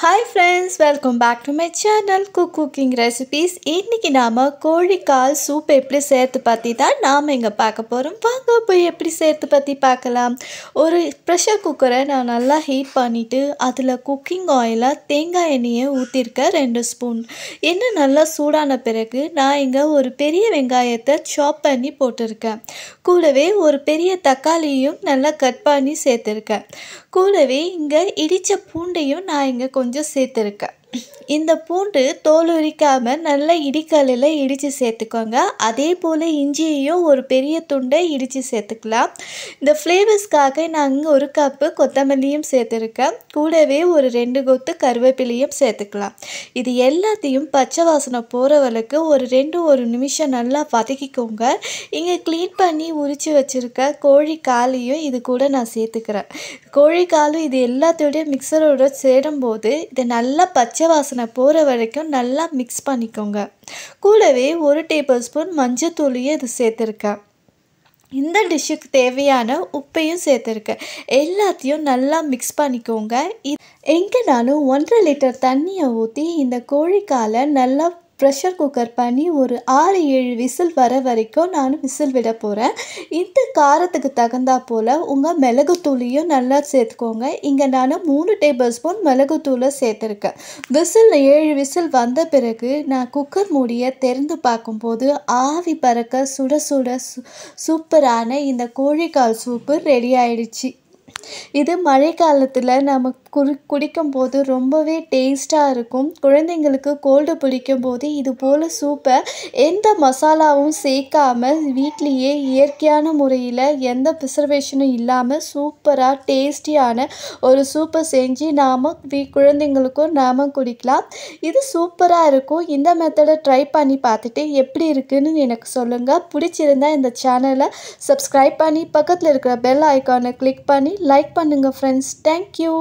hi friends welcome back to my channel cook cooking recipes இன்றைக்கி நாம் கோழிக்கால் soup எப்படி சேர்த்து பற்றி தான் நாம் இங்கே பார்க்க போகிறோம் வாங்க போய் எப்படி சேர்த்து பற்றி பார்க்கலாம் ஒரு ப்ரெஷர் குக்கரை நான் நல்லா ஹீட் பண்ணிவிட்டு அதில் குக்கிங் ஆயிலாக தேங்காய் எண்ணெயை ஊற்றிருக்கேன் ரெண்டு ஸ்பூன் எண்ணெய் நல்லா சூடான பிறகு நான் இங்கே ஒரு பெரிய வெங்காயத்தை சாப் பண்ணி போட்டிருக்கேன் கூடவே ஒரு பெரிய தக்காளியையும் நல்லா கட் பண்ணி சேர்த்துருக்கேன் கூடவே இங்கே இடித்த பூண்டையும் நான் இங்கே கொஞ்சம் கொஞ்சம் சேர்த்துருக்கேன் இந்த பூண்டு தோல் உரிக்காமல் நல்லா இடிக்கல்லில் இடித்து சேர்த்துக்கோங்க அதே போல் இஞ்சியையும் ஒரு பெரிய துண்டை இடித்து சேர்த்துக்கலாம் இந்த ஃப்ளேவர்ஸ்க்காக நாங்கள் ஒரு கப்பு கொத்தமல்லியும் சேர்த்துருக்கேன் கூடவே ஒரு ரெண்டு கொத்து கருவேப்பிலையும் சேர்த்துக்கலாம் இது எல்லாத்தையும் பச்சை வாசனை போகிறவளுக்கு ஒரு ரெண்டு ஒரு நிமிஷம் நல்லா வதக்கிக்கோங்க இங்கே க்ளீன் பண்ணி உரித்து வச்சுருக்க கோழி காலையும் இது கூட நான் சேர்த்துக்கிறேன் கோழி காலும் இது எல்லாத்தோடய மிக்சரோட சேரும்போது இதை நல்லா பச்சை பச்சை வாசனை போகிற வரைக்கும் நல்லா மிக்ஸ் பண்ணிக்கோங்க கூடவே ஒரு டேபிள் ஸ்பூன் மஞ்சத்தூளியும் இது சேர்த்துருக்கேன் இந்த டிஷ்ஷுக்கு தேவையான உப்பையும் சேர்த்துருக்கேன் எல்லாத்தையும் நல்லா மிக்ஸ் பண்ணிக்கோங்க எங்கே நானும் ஒன்றரை லிட்டர் தண்ணியை ஊற்றி இந்த கோழிக்காலை நல்லா ப்ரெஷர் குக்கர் பண்ணி ஒரு ஆறு ஏழு விசில் வர வரைக்கும் நான் விசில் விட போகிறேன் இந்த காரத்துக்கு தகுந்தா போல் உங்கள் மிளகுத்தூளையும் நல்லா சேர்த்துக்கோங்க இங்கே நான் மூணு டேபிள் ஸ்பூன் மிளகுத்தூளை சேர்த்துருக்கேன் விசில் ஏழு விசில் வந்த பிறகு நான் குக்கர் மூடியை திறந்து பார்க்கும்போது ஆவி பறக்க சுட சுட சூப்பரான இந்த கோழிக்கால் சூப்பு ரெடி ஆயிடுச்சு இது மழை காலத்தில் நம்ம குடி குடிக்கும் போது ரொம்பவே டேஸ்ட்டாக இருக்கும் குழந்தைங்களுக்கு கோல்டு பிடிக்கும் போது இது போல் சூப்பை எந்த மசாலாவும் சேர்க்காமல் வீட்லேயே இயற்கையான முறையில் எந்த ப்ரிசர்வேஷனும் இல்லாமல் சூப்பராக டேஸ்டியான ஒரு சூப்பை செஞ்சு நாம் குழந்தைங்களுக்கும் நாம் குடிக்கலாம் இது சூப்பராக இருக்கும் இந்த மெத்தடை ட்ரை பண்ணி பார்த்துட்டு எப்படி இருக்குன்னு எனக்கு சொல்லுங்கள் பிடிச்சிருந்தா இந்த சேனலை சப்ஸ்கிரைப் பண்ணி பக்கத்தில் இருக்கிற பெல் ஐக்கானை கிளிக் பண்ணி லைக் லைக் பண்ணுங்கள் ஃப்ரெண்ட்ஸ் தேங்க்யூ